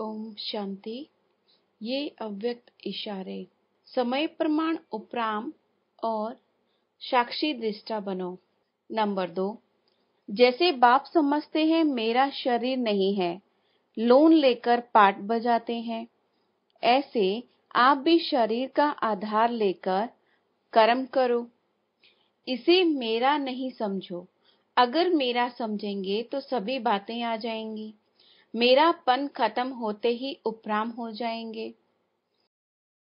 ओम शांति ये अव्यक्त इशारे समय प्रमाण उपराम और साक्षी दृष्टा बनो नंबर दो जैसे बाप समझते हैं मेरा शरीर नहीं है लोन लेकर पाठ बजाते हैं ऐसे आप भी शरीर का आधार लेकर कर्म करो इसे मेरा नहीं समझो अगर मेरा समझेंगे तो सभी बातें आ जाएंगी मेरा पन खत्म होते ही उपराम हो जाएंगे